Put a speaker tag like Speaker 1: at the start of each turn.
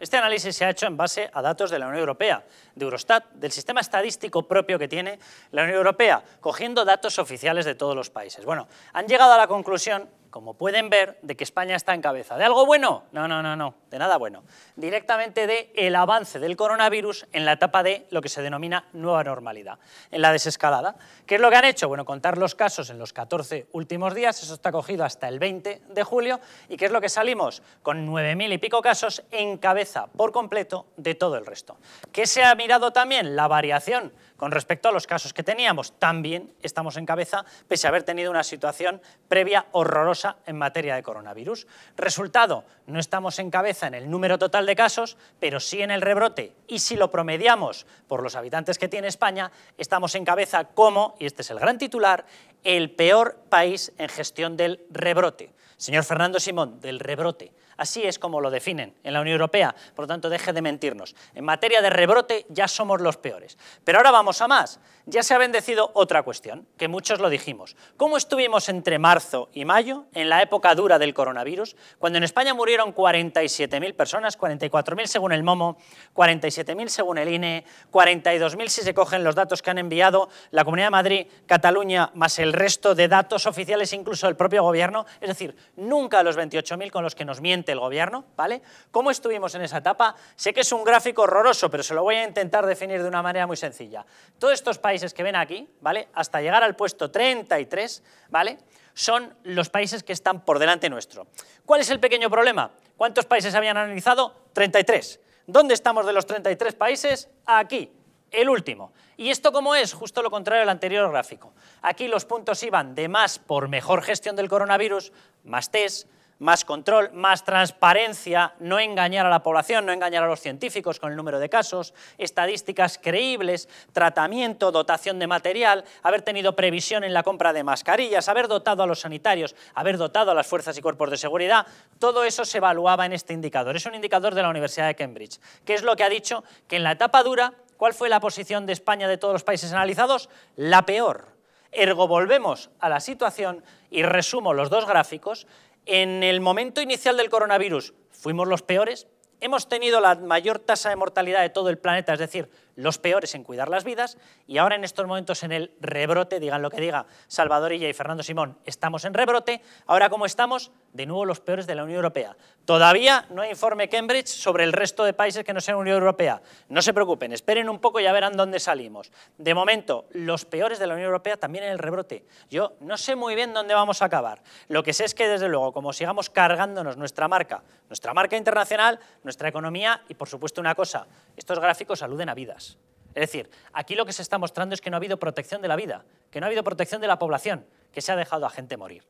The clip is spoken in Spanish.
Speaker 1: Este análisis se ha hecho en base a datos de la Unión Europea, de Eurostat, del sistema estadístico propio que tiene la Unión Europea, cogiendo datos oficiales de todos los países. Bueno, han llegado a la conclusión como pueden ver, de que España está en cabeza. ¿De algo bueno? No, no, no, no, de nada bueno. Directamente de el avance del coronavirus en la etapa de lo que se denomina nueva normalidad, en la desescalada. ¿Qué es lo que han hecho? Bueno, contar los casos en los 14 últimos días, eso está cogido hasta el 20 de julio, y ¿qué es lo que salimos? Con 9.000 y pico casos en cabeza por completo de todo el resto. ¿Qué se ha mirado también? La variación con respecto a los casos que teníamos. También estamos en cabeza, pese a haber tenido una situación previa horrorosa en materia de coronavirus. Resultado, no estamos en cabeza en el número total de casos, pero sí en el rebrote. Y si lo promediamos por los habitantes que tiene España, estamos en cabeza como, y este es el gran titular, el peor país en gestión del rebrote. Señor Fernando Simón, del rebrote. Así es como lo definen en la Unión Europea, por lo tanto deje de mentirnos. En materia de rebrote ya somos los peores. Pero ahora vamos a más. Ya se ha bendecido otra cuestión, que muchos lo dijimos. ¿Cómo estuvimos entre marzo y mayo, en la época dura del coronavirus, cuando en España murieron 47.000 personas, 44.000 según el MOMO, 47.000 según el INE, 42.000 si se cogen los datos que han enviado la Comunidad de Madrid, Cataluña más el resto de datos oficiales, incluso el propio gobierno, es decir, nunca los 28.000 con los que nos miente el gobierno, ¿vale? ¿Cómo estuvimos en esa etapa? Sé que es un gráfico horroroso, pero se lo voy a intentar definir de una manera muy sencilla. Todos estos países que ven aquí, ¿vale? Hasta llegar al puesto 33, ¿vale? Son los países que están por delante nuestro. ¿Cuál es el pequeño problema? ¿Cuántos países habían analizado? 33. ¿Dónde estamos de los 33 países? Aquí, el último. ¿Y esto cómo es? Justo lo contrario del anterior gráfico. Aquí los puntos iban de más por mejor gestión del coronavirus, más test, más control, más transparencia, no engañar a la población, no engañar a los científicos con el número de casos, estadísticas creíbles, tratamiento, dotación de material, haber tenido previsión en la compra de mascarillas, haber dotado a los sanitarios, haber dotado a las fuerzas y cuerpos de seguridad, todo eso se evaluaba en este indicador. Es un indicador de la Universidad de Cambridge, que es lo que ha dicho que en la etapa dura ¿Cuál fue la posición de España de todos los países analizados? La peor. Ergo, volvemos a la situación y resumo los dos gráficos. En el momento inicial del coronavirus fuimos los peores. Hemos tenido la mayor tasa de mortalidad de todo el planeta, es decir, los peores en cuidar las vidas y ahora en estos momentos en el rebrote, digan lo que diga Salvador y Fernando Simón, estamos en rebrote, ahora como estamos, de nuevo los peores de la Unión Europea. Todavía no hay informe Cambridge sobre el resto de países que no sean Unión Europea. No se preocupen, esperen un poco y ya verán dónde salimos. De momento, los peores de la Unión Europea también en el rebrote. Yo no sé muy bien dónde vamos a acabar. Lo que sé es que desde luego, como sigamos cargándonos nuestra marca, nuestra marca internacional, nuestra economía y por supuesto una cosa, estos gráficos aluden a vidas. Es decir, aquí lo que se está mostrando es que no ha habido protección de la vida, que no ha habido protección de la población, que se ha dejado a gente morir.